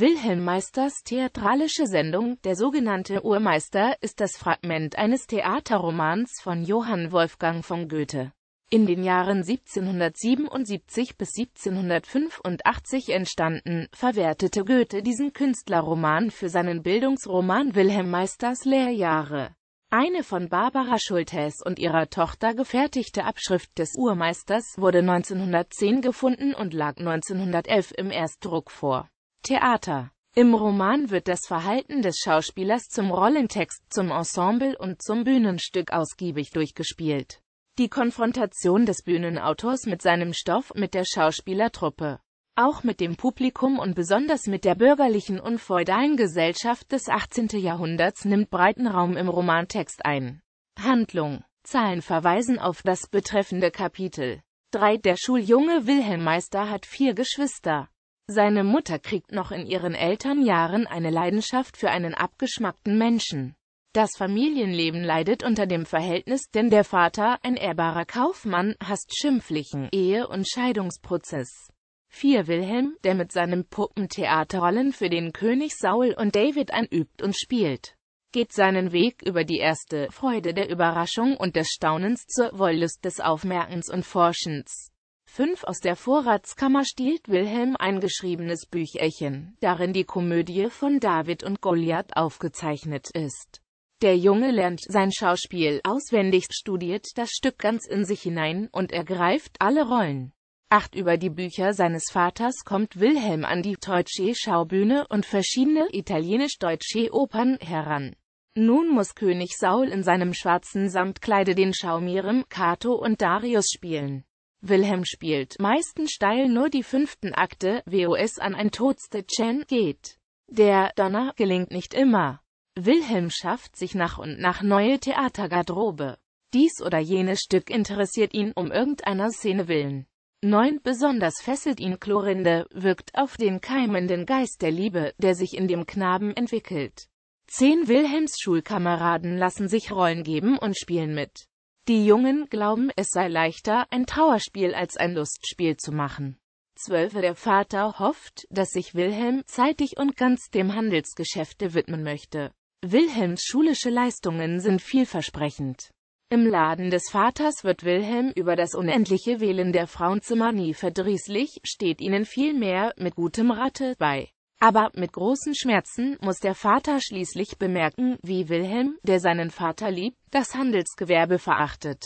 Wilhelm Meisters theatralische Sendung Der sogenannte Urmeister ist das Fragment eines Theaterromans von Johann Wolfgang von Goethe. In den Jahren 1777 bis 1785 entstanden, verwertete Goethe diesen Künstlerroman für seinen Bildungsroman Wilhelm Meisters Lehrjahre. Eine von Barbara Schultes und ihrer Tochter gefertigte Abschrift des Urmeisters wurde 1910 gefunden und lag 1911 im Erstdruck vor. Theater. Im Roman wird das Verhalten des Schauspielers zum Rollentext, zum Ensemble und zum Bühnenstück ausgiebig durchgespielt. Die Konfrontation des Bühnenautors mit seinem Stoff, mit der Schauspielertruppe, auch mit dem Publikum und besonders mit der bürgerlichen und feudalen Gesellschaft des 18. Jahrhunderts nimmt breiten Raum im Romantext ein. Handlung Zahlen verweisen auf das betreffende Kapitel. 3. Der Schuljunge Wilhelm Meister hat vier Geschwister. Seine Mutter kriegt noch in ihren Elternjahren eine Leidenschaft für einen abgeschmackten Menschen. Das Familienleben leidet unter dem Verhältnis, denn der Vater, ein ehrbarer Kaufmann, hasst schimpflichen Ehe- und Scheidungsprozess. 4. Wilhelm, der mit seinem Puppentheater Rollen für den König Saul und David einübt und spielt, geht seinen Weg über die erste Freude der Überraschung und des Staunens zur Wollust des Aufmerkens und Forschens. 5 aus der Vorratskammer stiehlt Wilhelm ein geschriebenes Bücherchen, darin die Komödie von David und Goliath aufgezeichnet ist. Der Junge lernt sein Schauspiel auswendig, studiert das Stück ganz in sich hinein und ergreift alle Rollen. Acht über die Bücher seines Vaters kommt Wilhelm an die deutsche Schaubühne und verschiedene italienisch-deutsche Opern heran. Nun muss König Saul in seinem schwarzen Samtkleide den Schaumirem, Kato und Darius spielen. Wilhelm spielt meistens steil nur die fünften Akte, wo es an ein Todste Chen geht. Der Donner gelingt nicht immer. Wilhelm schafft sich nach und nach neue Theatergarderobe. Dies oder jenes Stück interessiert ihn um irgendeiner Szene willen. Neun Besonders fesselt ihn Chlorinde, wirkt auf den keimenden Geist der Liebe, der sich in dem Knaben entwickelt. Zehn Wilhelms Schulkameraden lassen sich Rollen geben und spielen mit. Die Jungen glauben, es sei leichter, ein Trauerspiel als ein Lustspiel zu machen. Zwölfe Der Vater hofft, dass sich Wilhelm zeitig und ganz dem Handelsgeschäfte widmen möchte. Wilhelms schulische Leistungen sind vielversprechend. Im Laden des Vaters wird Wilhelm über das unendliche Wählen der Frauenzimmer nie verdrießlich, steht ihnen vielmehr mit gutem Ratte bei. Aber mit großen Schmerzen muss der Vater schließlich bemerken, wie Wilhelm, der seinen Vater liebt, das Handelsgewerbe verachtet.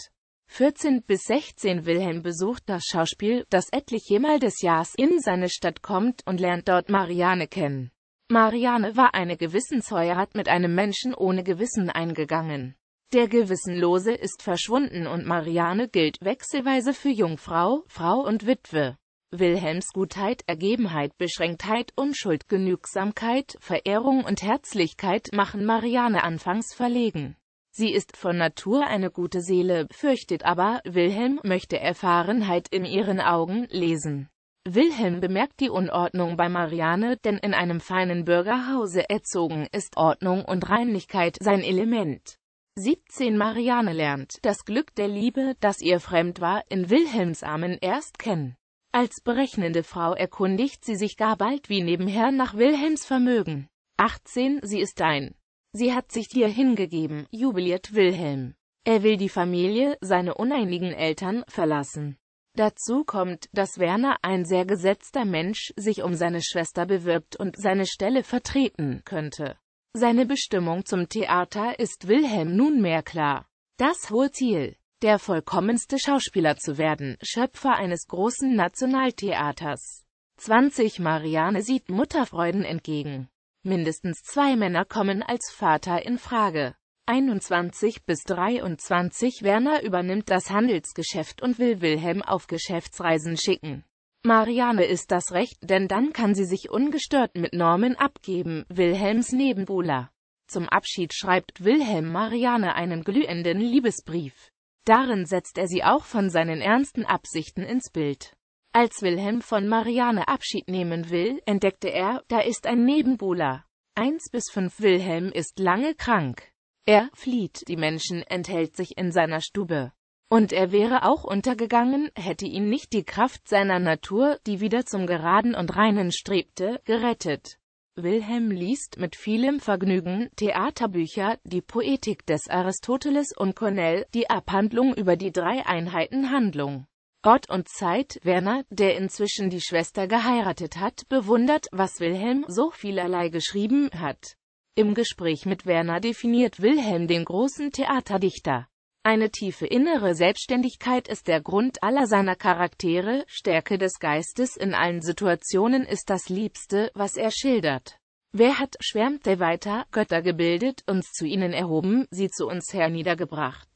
14 bis 16 Wilhelm besucht das Schauspiel, das etliche Mal des Jahres in seine Stadt kommt und lernt dort Marianne kennen. Marianne war eine Gewissensheuer hat mit einem Menschen ohne Gewissen eingegangen. Der Gewissenlose ist verschwunden und Marianne gilt wechselweise für Jungfrau, Frau und Witwe. Wilhelms Gutheit, Ergebenheit, Beschränktheit, Unschuld, Genügsamkeit, Verehrung und Herzlichkeit machen Marianne anfangs verlegen. Sie ist von Natur eine gute Seele, fürchtet aber, Wilhelm möchte Erfahrenheit in ihren Augen lesen. Wilhelm bemerkt die Unordnung bei Marianne, denn in einem feinen Bürgerhause erzogen ist Ordnung und Reinlichkeit sein Element. 17 Marianne lernt das Glück der Liebe, das ihr fremd war, in Wilhelms Armen erst kennen. Als berechnende Frau erkundigt sie sich gar bald wie nebenher nach Wilhelms Vermögen. 18, sie ist ein. Sie hat sich dir hingegeben, jubiliert Wilhelm. Er will die Familie, seine uneinigen Eltern, verlassen. Dazu kommt, dass Werner, ein sehr gesetzter Mensch, sich um seine Schwester bewirbt und seine Stelle vertreten könnte. Seine Bestimmung zum Theater ist Wilhelm nunmehr klar. Das hohe Ziel, der vollkommenste Schauspieler zu werden, Schöpfer eines großen Nationaltheaters. 20 Marianne sieht Mutterfreuden entgegen. Mindestens zwei Männer kommen als Vater in Frage. 21 bis 23 Werner übernimmt das Handelsgeschäft und will Wilhelm auf Geschäftsreisen schicken. Marianne ist das Recht, denn dann kann sie sich ungestört mit Norman abgeben, Wilhelms Nebenbuhler. Zum Abschied schreibt Wilhelm Marianne einen glühenden Liebesbrief. Darin setzt er sie auch von seinen ernsten Absichten ins Bild. Als Wilhelm von Marianne Abschied nehmen will, entdeckte er, da ist ein Nebenbuhler. 1 bis 5 Wilhelm ist lange krank. Er flieht die Menschen, enthält sich in seiner Stube. Und er wäre auch untergegangen, hätte ihn nicht die Kraft seiner Natur, die wieder zum Geraden und Reinen strebte, gerettet. Wilhelm liest mit vielem Vergnügen Theaterbücher, die Poetik des Aristoteles und Cornell, die Abhandlung über die drei Einheiten Handlung. Ort und Zeit, Werner, der inzwischen die Schwester geheiratet hat, bewundert, was Wilhelm so vielerlei geschrieben hat. Im Gespräch mit Werner definiert Wilhelm den großen Theaterdichter. Eine tiefe innere Selbstständigkeit ist der Grund aller seiner Charaktere, Stärke des Geistes in allen Situationen ist das Liebste, was er schildert. Wer hat, schwärmte weiter, Götter gebildet, uns zu ihnen erhoben, sie zu uns herniedergebracht?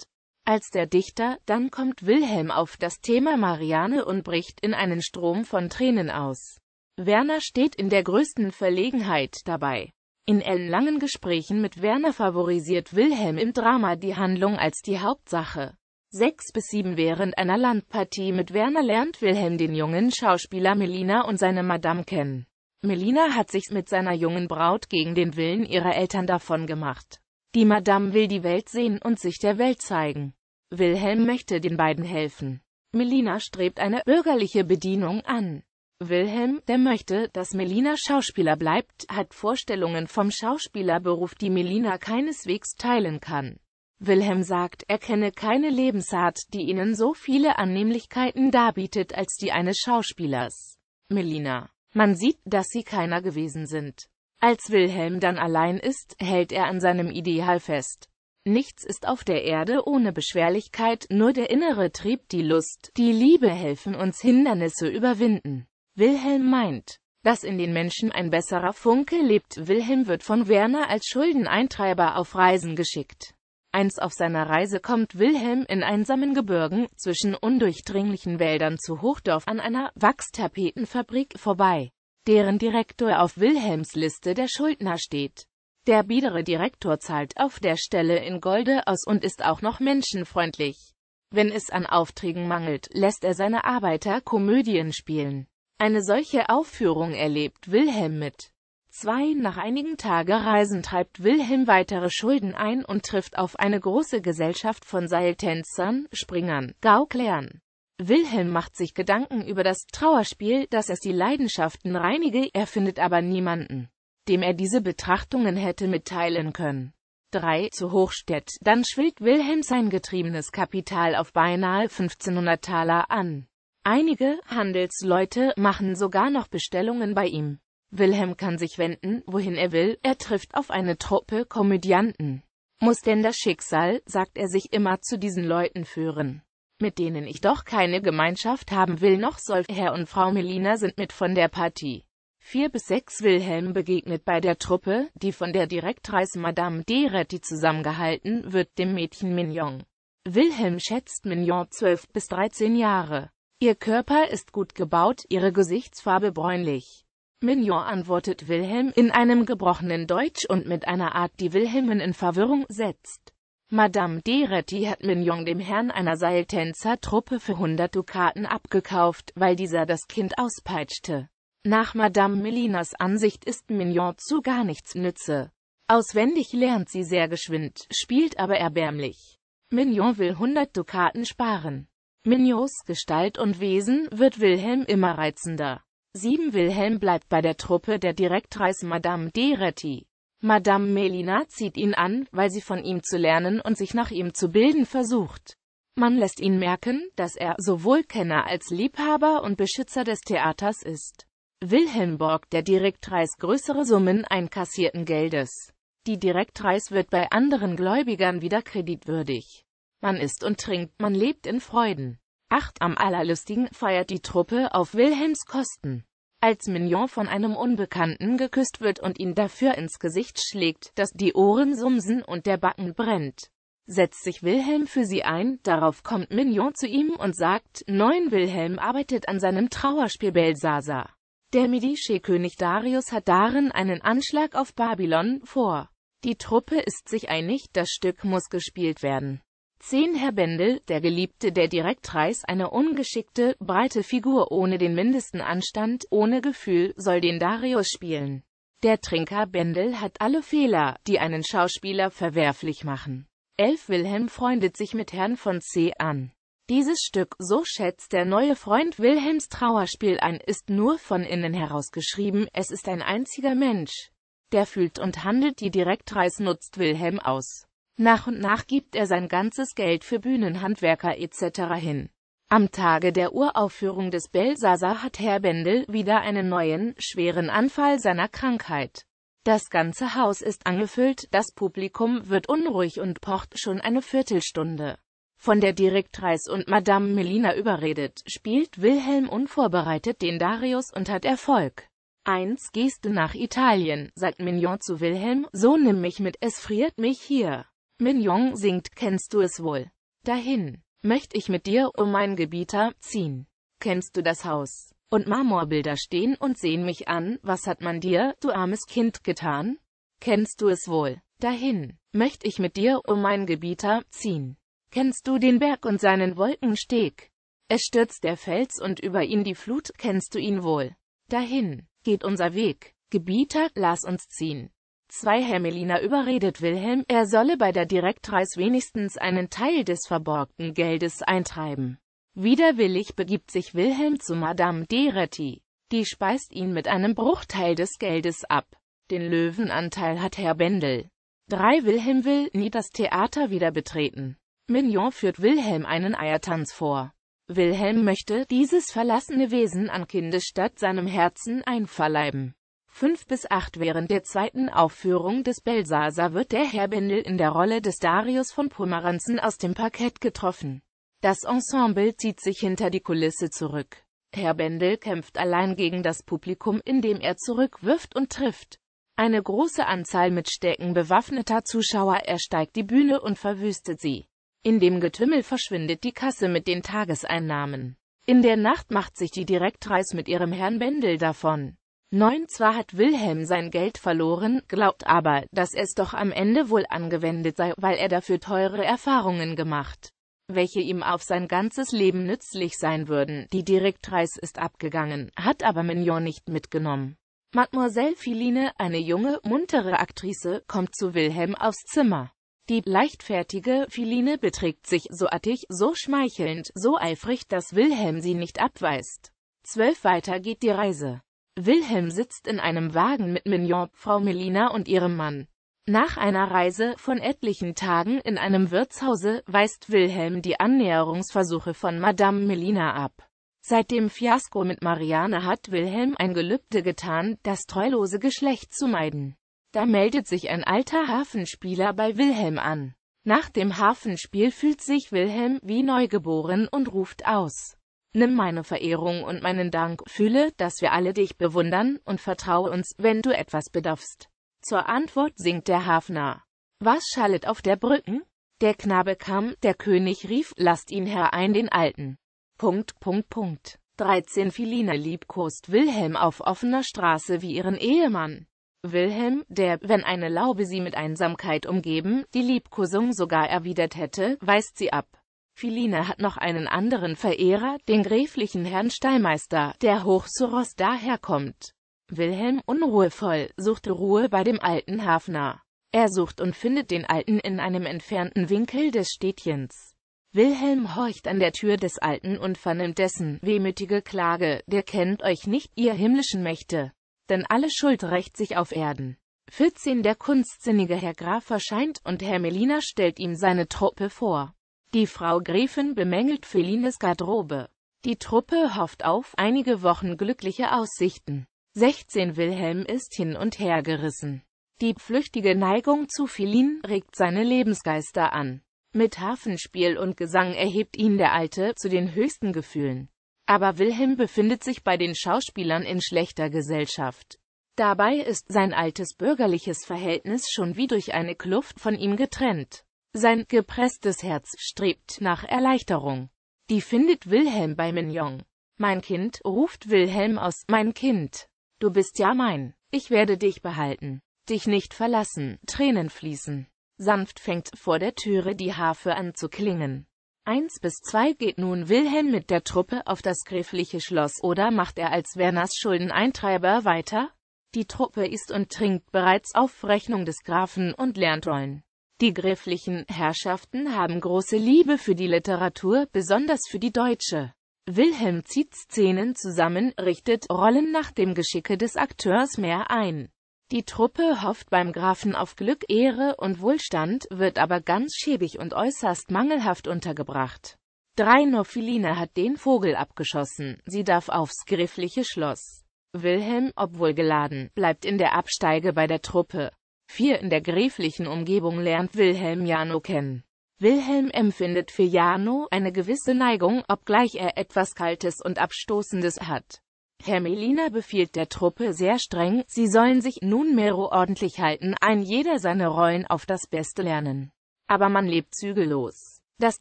Als der Dichter, dann kommt Wilhelm auf das Thema Marianne und bricht in einen Strom von Tränen aus. Werner steht in der größten Verlegenheit dabei. In ellenlangen Gesprächen mit Werner favorisiert Wilhelm im Drama die Handlung als die Hauptsache. Sechs bis sieben Während einer Landpartie mit Werner lernt Wilhelm den jungen Schauspieler Melina und seine Madame kennen. Melina hat sich mit seiner jungen Braut gegen den Willen ihrer Eltern davon gemacht. Die Madame will die Welt sehen und sich der Welt zeigen. Wilhelm möchte den beiden helfen. Melina strebt eine bürgerliche Bedienung an. Wilhelm, der möchte, dass Melina Schauspieler bleibt, hat Vorstellungen vom Schauspielerberuf, die Melina keineswegs teilen kann. Wilhelm sagt, er kenne keine Lebensart, die ihnen so viele Annehmlichkeiten darbietet als die eines Schauspielers. Melina. Man sieht, dass sie keiner gewesen sind. Als Wilhelm dann allein ist, hält er an seinem Ideal fest. Nichts ist auf der Erde ohne Beschwerlichkeit, nur der innere Trieb, die Lust, die Liebe helfen uns Hindernisse überwinden. Wilhelm meint, dass in den Menschen ein besserer Funke lebt. Wilhelm wird von Werner als Schuldeneintreiber auf Reisen geschickt. Eins auf seiner Reise kommt Wilhelm in einsamen Gebirgen zwischen undurchdringlichen Wäldern zu Hochdorf an einer Wachstapetenfabrik vorbei, deren Direktor auf Wilhelms Liste der Schuldner steht. Der biedere Direktor zahlt auf der Stelle in Golde aus und ist auch noch menschenfreundlich. Wenn es an Aufträgen mangelt, lässt er seine Arbeiter Komödien spielen. Eine solche Aufführung erlebt Wilhelm mit. 2. Nach einigen Tage Reisen treibt Wilhelm weitere Schulden ein und trifft auf eine große Gesellschaft von Seiltänzern, Springern, Gauklern. Wilhelm macht sich Gedanken über das Trauerspiel, dass es die Leidenschaften reinige, er findet aber niemanden, dem er diese Betrachtungen hätte mitteilen können. 3. Zu Hochstädt, dann schwillt Wilhelm sein getriebenes Kapital auf beinahe 1500 Taler an. Einige Handelsleute machen sogar noch Bestellungen bei ihm. Wilhelm kann sich wenden, wohin er will, er trifft auf eine Truppe Komödianten. Muss denn das Schicksal, sagt er sich immer, zu diesen Leuten führen? Mit denen ich doch keine Gemeinschaft haben will, noch soll Herr und Frau Melina sind mit von der Partie. Vier bis sechs Wilhelm begegnet bei der Truppe, die von der Direktreise Madame de Retti zusammengehalten wird, dem Mädchen Mignon. Wilhelm schätzt Mignon zwölf bis dreizehn Jahre. Ihr Körper ist gut gebaut, ihre Gesichtsfarbe bräunlich. Mignon antwortet Wilhelm in einem gebrochenen Deutsch und mit einer Art, die Wilhelmen in Verwirrung setzt. Madame Deretti hat Mignon dem Herrn einer Seiltänzertruppe für 100 Dukaten abgekauft, weil dieser das Kind auspeitschte. Nach Madame Melinas Ansicht ist Mignon zu gar nichts nütze. Auswendig lernt sie sehr geschwind, spielt aber erbärmlich. Mignon will 100 Dukaten sparen. Mignots Gestalt und Wesen wird Wilhelm immer reizender. 7 Wilhelm bleibt bei der Truppe der Direktreis Madame Deretti. Madame Melina zieht ihn an, weil sie von ihm zu lernen und sich nach ihm zu bilden versucht. Man lässt ihn merken, dass er sowohl Kenner als Liebhaber und Beschützer des Theaters ist. Wilhelm borgt der Direktreis größere Summen einkassierten Geldes. Die Direktreis wird bei anderen Gläubigern wieder kreditwürdig. Man isst und trinkt, man lebt in Freuden. Acht Am allerlustigen feiert die Truppe auf Wilhelms Kosten. Als Mignon von einem Unbekannten geküsst wird und ihn dafür ins Gesicht schlägt, dass die Ohren sumsen und der Backen brennt, setzt sich Wilhelm für sie ein, darauf kommt Mignon zu ihm und sagt, Neun Wilhelm arbeitet an seinem Trauerspiel Belsasa. Der medische könig Darius hat darin einen Anschlag auf Babylon vor. Die Truppe ist sich einig, das Stück muss gespielt werden. 10 Herr Bendel, der Geliebte der Direktreis, eine ungeschickte, breite Figur ohne den mindesten Anstand, ohne Gefühl, soll den Darius spielen. Der Trinker Bendel hat alle Fehler, die einen Schauspieler verwerflich machen. 11 Wilhelm freundet sich mit Herrn von C. an. Dieses Stück, so schätzt der neue Freund Wilhelms Trauerspiel ein, ist nur von innen heraus geschrieben, es ist ein einziger Mensch. Der fühlt und handelt, die Direktreis nutzt Wilhelm aus. Nach und nach gibt er sein ganzes Geld für Bühnenhandwerker etc. hin. Am Tage der Uraufführung des Belsasa hat Herr Bendel wieder einen neuen, schweren Anfall seiner Krankheit. Das ganze Haus ist angefüllt, das Publikum wird unruhig und pocht schon eine Viertelstunde. Von der Direktreis und Madame Melina überredet, spielt Wilhelm unvorbereitet den Darius und hat Erfolg. Eins Gehst du nach Italien, sagt Mignon zu Wilhelm, so nimm mich mit, es friert mich hier. Mignon singt Kennst du es wohl? Dahin möchte ich mit dir um mein Gebieter ziehen. Kennst du das Haus? Und Marmorbilder stehen und sehen mich an, was hat man dir, du armes Kind, getan? Kennst du es wohl? Dahin möchte ich mit dir um mein Gebieter ziehen. Kennst du den Berg und seinen Wolkensteg? Es stürzt der Fels und über ihn die Flut, kennst du ihn wohl? Dahin geht unser Weg. Gebieter, lass uns ziehen. 2 Hermelina überredet Wilhelm, er solle bei der Direktreis wenigstens einen Teil des verborgten Geldes eintreiben. Widerwillig begibt sich Wilhelm zu Madame Retti. Die speist ihn mit einem Bruchteil des Geldes ab. Den Löwenanteil hat Herr Bendel. 3 Wilhelm will nie das Theater wieder betreten. Mignon führt Wilhelm einen Eiertanz vor. Wilhelm möchte dieses verlassene Wesen an Kindesstadt seinem Herzen einverleiben. 5 bis 8 Während der zweiten Aufführung des Belsasa wird der Herr Bendel in der Rolle des Darius von Pomeranzen aus dem Parkett getroffen. Das Ensemble zieht sich hinter die Kulisse zurück. Herr Bendel kämpft allein gegen das Publikum, indem er zurückwirft und trifft. Eine große Anzahl mit Stecken bewaffneter Zuschauer ersteigt die Bühne und verwüstet sie. In dem Getümmel verschwindet die Kasse mit den Tageseinnahmen. In der Nacht macht sich die Direktreis mit ihrem Herrn Bendel davon. 9. Zwar hat Wilhelm sein Geld verloren, glaubt aber, dass es doch am Ende wohl angewendet sei, weil er dafür teure Erfahrungen gemacht, welche ihm auf sein ganzes Leben nützlich sein würden. Die Direktreis ist abgegangen, hat aber Mignon nicht mitgenommen. Mademoiselle Filine, eine junge, muntere Aktrice, kommt zu Wilhelm aufs Zimmer. Die leichtfertige Filine beträgt sich so artig, so schmeichelnd, so eifrig, dass Wilhelm sie nicht abweist. Zwölf weiter geht die Reise. Wilhelm sitzt in einem Wagen mit Mignon, Frau Melina und ihrem Mann. Nach einer Reise von etlichen Tagen in einem Wirtshause weist Wilhelm die Annäherungsversuche von Madame Melina ab. Seit dem Fiasko mit Marianne hat Wilhelm ein Gelübde getan, das treulose Geschlecht zu meiden. Da meldet sich ein alter Hafenspieler bei Wilhelm an. Nach dem Hafenspiel fühlt sich Wilhelm wie neugeboren und ruft aus. Nimm meine Verehrung und meinen Dank, fühle, dass wir alle dich bewundern, und vertraue uns, wenn du etwas bedarfst. Zur Antwort singt der Hafner. Was schallet auf der Brücken? Der Knabe kam, der König rief, lasst ihn herein den Alten. Punkt, Punkt, Punkt. 13 Filine liebkost Wilhelm auf offener Straße wie ihren Ehemann. Wilhelm, der, wenn eine Laube sie mit Einsamkeit umgeben, die Liebkosung sogar erwidert hätte, weist sie ab. Philine hat noch einen anderen Verehrer, den gräflichen Herrn Stallmeister, der hoch zu Ross daherkommt. Wilhelm, unruhevoll, suchte Ruhe bei dem alten Hafner. Er sucht und findet den Alten in einem entfernten Winkel des Städtchens. Wilhelm horcht an der Tür des Alten und vernimmt dessen wehmütige Klage, der kennt euch nicht, ihr himmlischen Mächte. Denn alle Schuld rächt sich auf Erden. 14 Der kunstsinnige Herr Graf erscheint und Herr Melina stellt ihm seine Truppe vor. Die Frau Gräfin bemängelt Felines Garderobe. Die Truppe hofft auf einige Wochen glückliche Aussichten. 16 Wilhelm ist hin und her gerissen. Die flüchtige Neigung zu Felin regt seine Lebensgeister an. Mit Hafenspiel und Gesang erhebt ihn der Alte zu den höchsten Gefühlen. Aber Wilhelm befindet sich bei den Schauspielern in schlechter Gesellschaft. Dabei ist sein altes bürgerliches Verhältnis schon wie durch eine Kluft von ihm getrennt. Sein gepresstes Herz strebt nach Erleichterung. Die findet Wilhelm bei Mignon. Mein Kind, ruft Wilhelm aus, mein Kind. Du bist ja mein. Ich werde dich behalten. Dich nicht verlassen. Tränen fließen. Sanft fängt vor der Türe die Harfe an zu klingen. Eins bis zwei geht nun Wilhelm mit der Truppe auf das gräfliche Schloss oder macht er als Werners Schuldeneintreiber weiter? Die Truppe isst und trinkt bereits auf Rechnung des Grafen und lernt rollen. Die grifflichen Herrschaften haben große Liebe für die Literatur, besonders für die deutsche. Wilhelm zieht Szenen zusammen, richtet Rollen nach dem Geschicke des Akteurs mehr ein. Die Truppe hofft beim Grafen auf Glück, Ehre und Wohlstand, wird aber ganz schäbig und äußerst mangelhaft untergebracht. Drei Norphiline hat den Vogel abgeschossen, sie darf aufs griffliche Schloss. Wilhelm, obwohl geladen, bleibt in der Absteige bei der Truppe. 4 in der gräflichen Umgebung lernt Wilhelm Jano kennen. Wilhelm empfindet für Jano eine gewisse Neigung, obgleich er etwas Kaltes und Abstoßendes hat. Hermelina befiehlt der Truppe sehr streng, sie sollen sich nunmehr ordentlich halten, ein jeder seine Rollen auf das Beste lernen. Aber man lebt zügellos. Das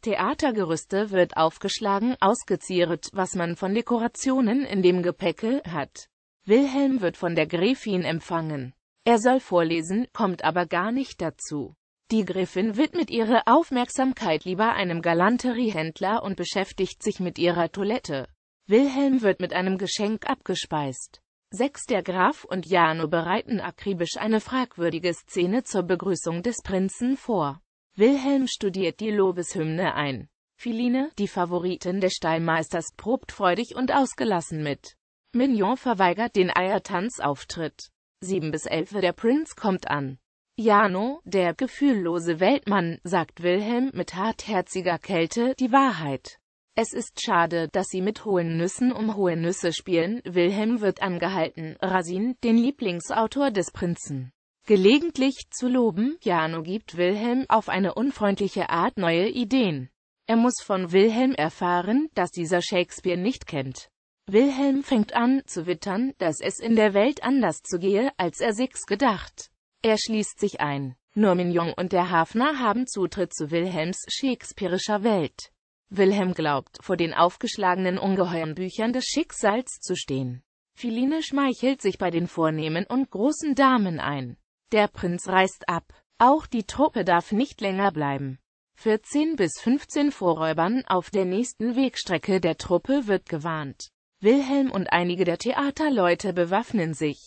Theatergerüste wird aufgeschlagen, ausgezieret, was man von Dekorationen in dem Gepäcke hat. Wilhelm wird von der Gräfin empfangen. Er soll vorlesen, kommt aber gar nicht dazu. Die Griffin widmet ihre Aufmerksamkeit lieber einem Galanteriehändler und beschäftigt sich mit ihrer Toilette. Wilhelm wird mit einem Geschenk abgespeist. Sechs der Graf und Jano bereiten akribisch eine fragwürdige Szene zur Begrüßung des Prinzen vor. Wilhelm studiert die Lobeshymne ein. Philine, die Favoritin des Stallmeisters, probt freudig und ausgelassen mit. Mignon verweigert den Eiertanzauftritt. 7 bis 11 Der Prinz kommt an. Jano, der gefühllose Weltmann, sagt Wilhelm mit hartherziger Kälte die Wahrheit. Es ist schade, dass sie mit hohen Nüssen um hohe Nüsse spielen. Wilhelm wird angehalten, Rasin, den Lieblingsautor des Prinzen, gelegentlich zu loben. Jano gibt Wilhelm auf eine unfreundliche Art neue Ideen. Er muss von Wilhelm erfahren, dass dieser Shakespeare nicht kennt. Wilhelm fängt an, zu wittern, dass es in der Welt anders zugehe, als er sich's gedacht. Er schließt sich ein. Nur Mignon und der Hafner haben Zutritt zu Wilhelms shakespearischer Welt. Wilhelm glaubt, vor den aufgeschlagenen ungeheuren Büchern des Schicksals zu stehen. Philine schmeichelt sich bei den vornehmen und großen Damen ein. Der Prinz reist ab. Auch die Truppe darf nicht länger bleiben. 14 bis 15 Vorräubern auf der nächsten Wegstrecke der Truppe wird gewarnt. Wilhelm und einige der Theaterleute bewaffnen sich.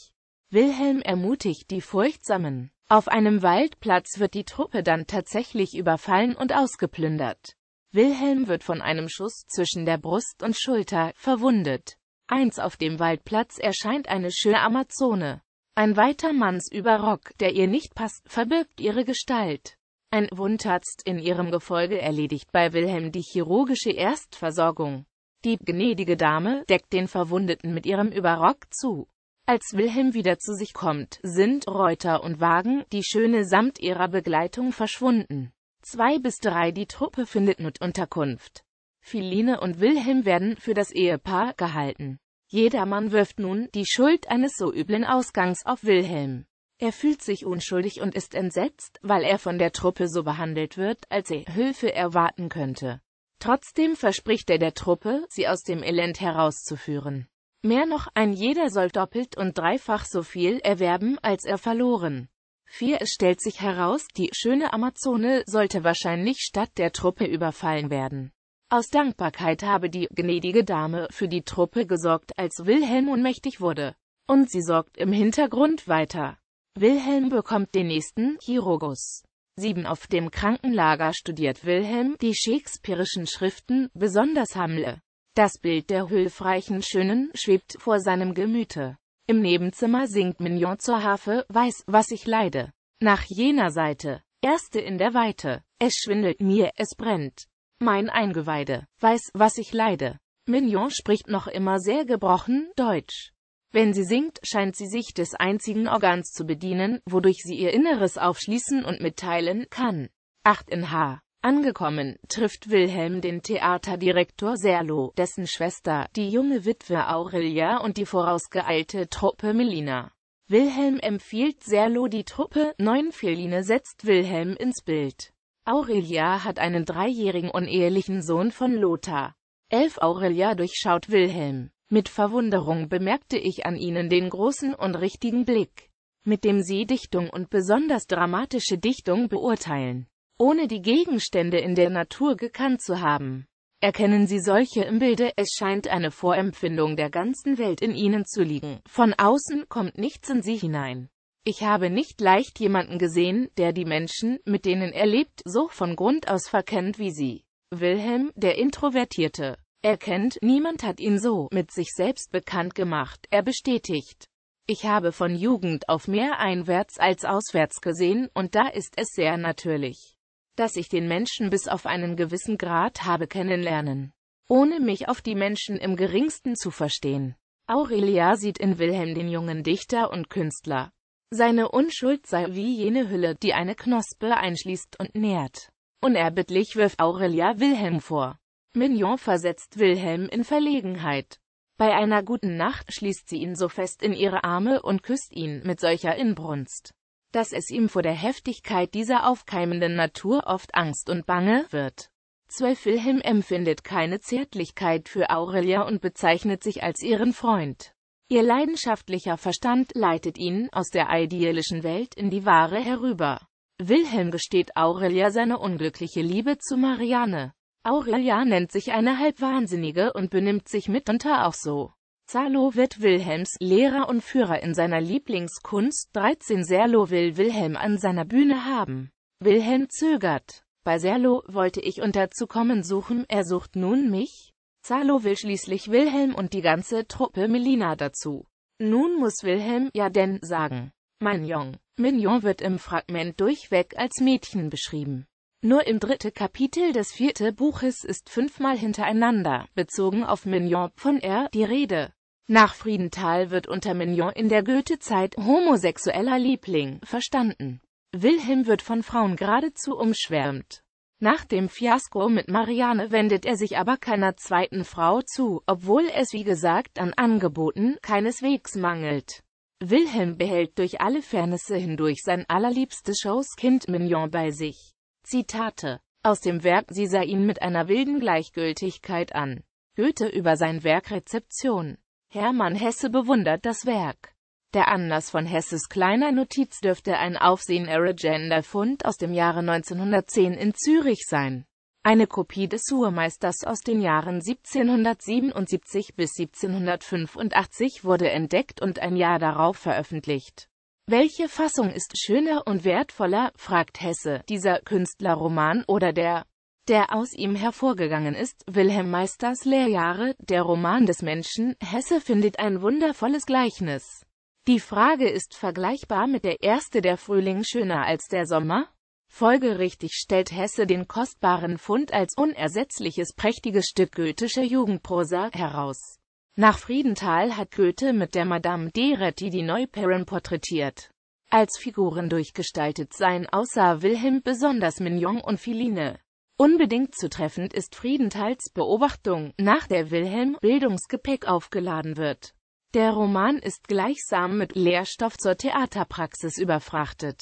Wilhelm ermutigt die Furchtsamen. Auf einem Waldplatz wird die Truppe dann tatsächlich überfallen und ausgeplündert. Wilhelm wird von einem Schuss zwischen der Brust und Schulter verwundet. Eins auf dem Waldplatz erscheint eine schöne Amazone. Ein weiter Mannsüberrock, der ihr nicht passt, verbirgt ihre Gestalt. Ein Wundarzt in ihrem Gefolge erledigt bei Wilhelm die chirurgische Erstversorgung. Die gnädige Dame deckt den Verwundeten mit ihrem Überrock zu. Als Wilhelm wieder zu sich kommt, sind Reuter und Wagen, die Schöne samt ihrer Begleitung verschwunden. Zwei bis drei Die Truppe findet nun Unterkunft. Philine und Wilhelm werden für das Ehepaar gehalten. Jedermann wirft nun die Schuld eines so üblen Ausgangs auf Wilhelm. Er fühlt sich unschuldig und ist entsetzt, weil er von der Truppe so behandelt wird, als er Hilfe erwarten könnte. Trotzdem verspricht er der Truppe, sie aus dem Elend herauszuführen. Mehr noch, ein jeder soll doppelt und dreifach so viel erwerben, als er verloren. Vier, Es stellt sich heraus, die schöne Amazone sollte wahrscheinlich statt der Truppe überfallen werden. Aus Dankbarkeit habe die gnädige Dame für die Truppe gesorgt, als Wilhelm ohnmächtig wurde. Und sie sorgt im Hintergrund weiter. Wilhelm bekommt den nächsten Chirurgus. 7. Auf dem Krankenlager studiert Wilhelm die Shakespeareischen Schriften, besonders Hamle. Das Bild der hilfreichen Schönen schwebt vor seinem Gemüte. Im Nebenzimmer singt Mignon zur Harfe, weiß, was ich leide. Nach jener Seite, erste in der Weite, es schwindelt mir, es brennt. Mein Eingeweide, weiß, was ich leide. Mignon spricht noch immer sehr gebrochen Deutsch. Wenn sie singt, scheint sie sich des einzigen Organs zu bedienen, wodurch sie ihr Inneres aufschließen und mitteilen kann. 8 in H. Angekommen, trifft Wilhelm den Theaterdirektor Serlo, dessen Schwester, die junge Witwe Aurelia und die vorausgeeilte Truppe Melina. Wilhelm empfiehlt Serlo die Truppe, neun Feline setzt Wilhelm ins Bild. Aurelia hat einen dreijährigen unehelichen Sohn von Lothar. Elf Aurelia durchschaut Wilhelm. Mit Verwunderung bemerkte ich an ihnen den großen und richtigen Blick, mit dem sie Dichtung und besonders dramatische Dichtung beurteilen, ohne die Gegenstände in der Natur gekannt zu haben. Erkennen Sie solche im Bilde, es scheint eine Vorempfindung der ganzen Welt in Ihnen zu liegen, von außen kommt nichts in Sie hinein. Ich habe nicht leicht jemanden gesehen, der die Menschen, mit denen er lebt, so von Grund aus verkennt wie Sie. Wilhelm, der Introvertierte er kennt, niemand hat ihn so mit sich selbst bekannt gemacht, er bestätigt. Ich habe von Jugend auf mehr einwärts als auswärts gesehen, und da ist es sehr natürlich, dass ich den Menschen bis auf einen gewissen Grad habe kennenlernen, ohne mich auf die Menschen im geringsten zu verstehen. Aurelia sieht in Wilhelm den jungen Dichter und Künstler. Seine Unschuld sei wie jene Hülle, die eine Knospe einschließt und nährt. Unerbittlich wirft Aurelia Wilhelm vor, Mignon versetzt Wilhelm in Verlegenheit. Bei einer guten Nacht schließt sie ihn so fest in ihre Arme und küsst ihn mit solcher Inbrunst, dass es ihm vor der Heftigkeit dieser aufkeimenden Natur oft Angst und Bange wird. Zwölf Wilhelm empfindet keine Zärtlichkeit für Aurelia und bezeichnet sich als ihren Freund. Ihr leidenschaftlicher Verstand leitet ihn aus der idealischen Welt in die wahre herüber. Wilhelm gesteht Aurelia seine unglückliche Liebe zu Marianne. Aurelia nennt sich eine Halbwahnsinnige und benimmt sich mitunter auch so. Zalo wird Wilhelms Lehrer und Führer in seiner Lieblingskunst 13 Serlo will Wilhelm an seiner Bühne haben. Wilhelm zögert. Bei Serlo wollte ich unterzukommen suchen, er sucht nun mich. Zalo will schließlich Wilhelm und die ganze Truppe Melina dazu. Nun muss Wilhelm ja denn sagen. Mignon. Mignon wird im Fragment durchweg als Mädchen beschrieben. Nur im dritten Kapitel des vierten Buches ist fünfmal hintereinander, bezogen auf Mignon von er die Rede. Nach Friedenthal wird unter Mignon in der Goethe-Zeit homosexueller Liebling verstanden. Wilhelm wird von Frauen geradezu umschwärmt. Nach dem Fiasko mit Marianne wendet er sich aber keiner zweiten Frau zu, obwohl es wie gesagt an Angeboten keineswegs mangelt. Wilhelm behält durch alle Fairnesse hindurch sein allerliebstes Shows Kind Mignon bei sich. Zitate aus dem Werk Sie sah ihn mit einer wilden Gleichgültigkeit an. Goethe über sein Werk Rezeption. Hermann Hesse bewundert das Werk. Der Anlass von Hesses kleiner Notiz dürfte ein aufsehenerregender Fund aus dem Jahre 1910 in Zürich sein. Eine Kopie des Ruhemeisters aus den Jahren 1777 bis 1785 wurde entdeckt und ein Jahr darauf veröffentlicht. Welche Fassung ist schöner und wertvoller, fragt Hesse, dieser Künstlerroman oder der, der aus ihm hervorgegangen ist, Wilhelm Meisters Lehrjahre, der Roman des Menschen, Hesse findet ein wundervolles Gleichnis. Die Frage ist vergleichbar mit der erste der Frühling schöner als der Sommer? Folgerichtig stellt Hesse den kostbaren Fund als unersetzliches prächtiges Stück goethischer Jugendprosa heraus. Nach Friedenthal hat Goethe mit der Madame de Retti die Neuperren porträtiert. Als Figuren durchgestaltet sein außer Wilhelm besonders Mignon und Philine. Unbedingt zutreffend ist Friedenthals Beobachtung, nach der Wilhelm Bildungsgepäck aufgeladen wird. Der Roman ist gleichsam mit Lehrstoff zur Theaterpraxis überfrachtet.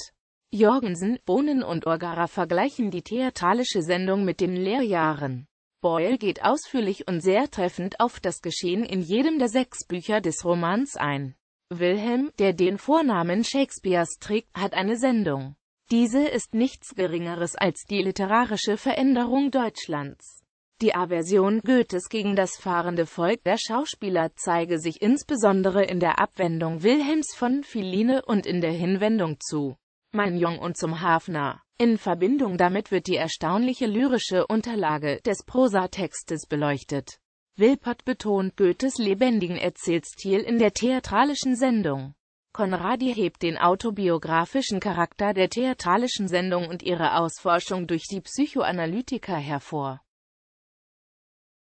Jorgensen, Bohnen und Orgara vergleichen die theatralische Sendung mit den Lehrjahren. Boyle geht ausführlich und sehr treffend auf das Geschehen in jedem der sechs Bücher des Romans ein. Wilhelm, der den Vornamen Shakespeares trägt, hat eine Sendung. Diese ist nichts Geringeres als die literarische Veränderung Deutschlands. Die Aversion Goethes gegen das fahrende Volk der Schauspieler zeige sich insbesondere in der Abwendung Wilhelms von Philine und in der Hinwendung zu mein Jung und zum Hafner. In Verbindung damit wird die erstaunliche lyrische Unterlage des Prosatextes beleuchtet. Wilpert betont Goethes lebendigen Erzählstil in der theatralischen Sendung. Konradi hebt den autobiografischen Charakter der theatralischen Sendung und ihre Ausforschung durch die Psychoanalytiker hervor.